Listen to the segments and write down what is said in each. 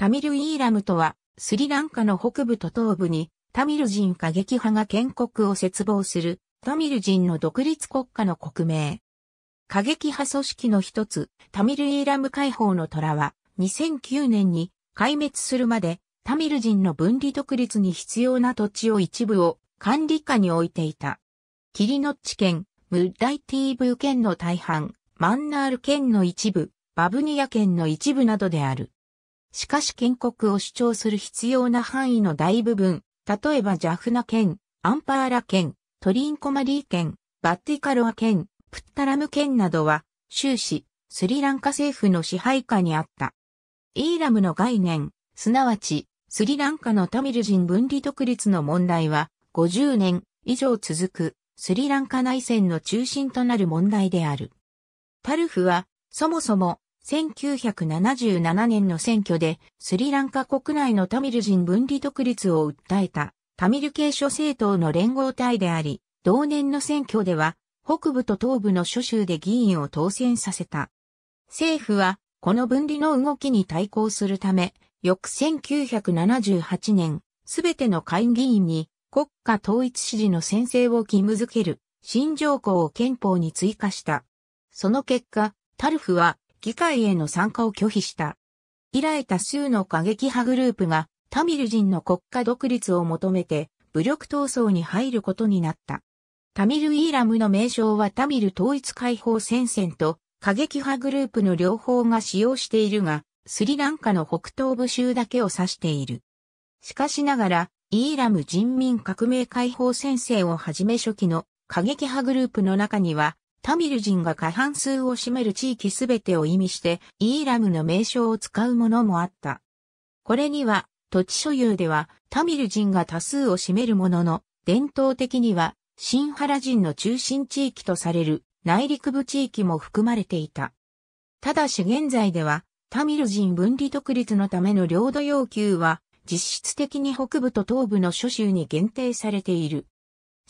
タミル・イーラムとは、スリランカの北部と東部に、タミル人過激派が建国を絶望する、タミル人の独立国家の国名。過激派組織の一つ、タミル・イーラム解放の虎は、2009年に壊滅するまで、タミル人の分離独立に必要な土地を一部を管理下に置いていた。キリノッチ県、ムッダイティーブ県の大半、マンナール県の一部、バブニア県の一部などである。しかし建国を主張する必要な範囲の大部分、例えばジャフナ県、アンパーラ県、トリンコマリー県、バッティカロア県、プッタラム県などは、終始、スリランカ政府の支配下にあった。イーラムの概念、すなわち、スリランカのタミル人分離独立の問題は、50年以上続く、スリランカ内戦の中心となる問題である。タルフは、そもそも、1977年の選挙でスリランカ国内のタミル人分離独立を訴えたタミル系諸政党の連合体であり、同年の選挙では北部と東部の諸州で議員を当選させた。政府はこの分離の動きに対抗するため、翌1978年、すべての会議員に国家統一支持の宣誓を義務づける新条項を憲法に追加した。その結果、タルフは議会への参加を拒否した。以来多数の過激派グループがタミル人の国家独立を求めて武力闘争に入ることになった。タミル・イーラムの名称はタミル統一解放戦線と過激派グループの両方が使用しているが、スリランカの北東部州だけを指している。しかしながら、イーラム人民革命解放戦線をはじめ初期の過激派グループの中には、タミル人が過半数を占める地域すべてを意味して、イーラムの名称を使うものもあった。これには、土地所有では、タミル人が多数を占めるものの、伝統的には、シンハラ人の中心地域とされる内陸部地域も含まれていた。ただし現在では、タミル人分離独立のための領土要求は、実質的に北部と東部の諸州に限定されている。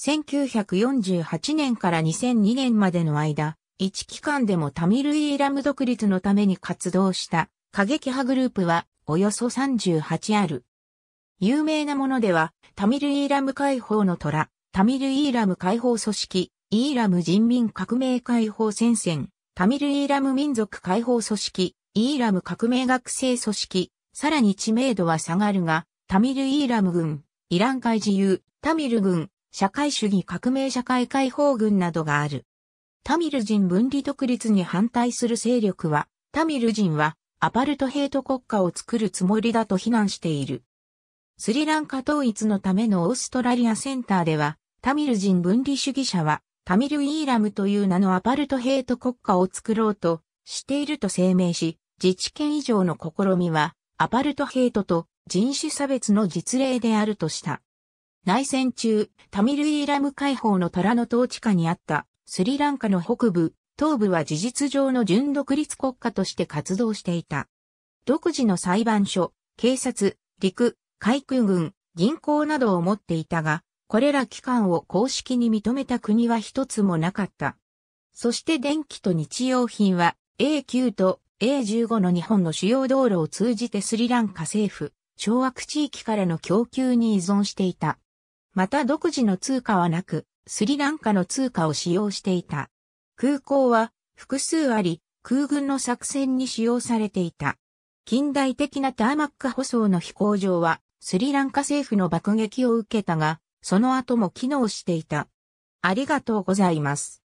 1948年から2002年までの間、一期間でもタミル・イーラム独立のために活動した過激派グループはおよそ38ある。有名なものでは、タミル・イーラム解放の虎、タミル・イーラム解放組織、イーラム人民革命解放戦線、タミル・イーラム民族解放組織、イーラム革命学生組織、さらに知名度は下がるが、タミル・イーラム軍、イラン海自由、タミル軍、社会主義革命社会解放軍などがある。タミル人分離独立に反対する勢力は、タミル人はアパルトヘイト国家を作るつもりだと非難している。スリランカ統一のためのオーストラリアセンターでは、タミル人分離主義者は、タミルイーラムという名のアパルトヘイト国家を作ろうとしていると声明し、自治権以上の試みは、アパルトヘイトと人種差別の実例であるとした。内戦中、タミル・イーラム解放の虎の統治下にあったスリランカの北部、東部は事実上の純独立国家として活動していた。独自の裁判所、警察、陸、海空軍、銀行などを持っていたが、これら機関を公式に認めた国は一つもなかった。そして電気と日用品は A9 と A15 の日本の主要道路を通じてスリランカ政府、掌握地域からの供給に依存していた。また独自の通貨はなく、スリランカの通貨を使用していた。空港は複数あり、空軍の作戦に使用されていた。近代的なターマック舗装の飛行場は、スリランカ政府の爆撃を受けたが、その後も機能していた。ありがとうございます。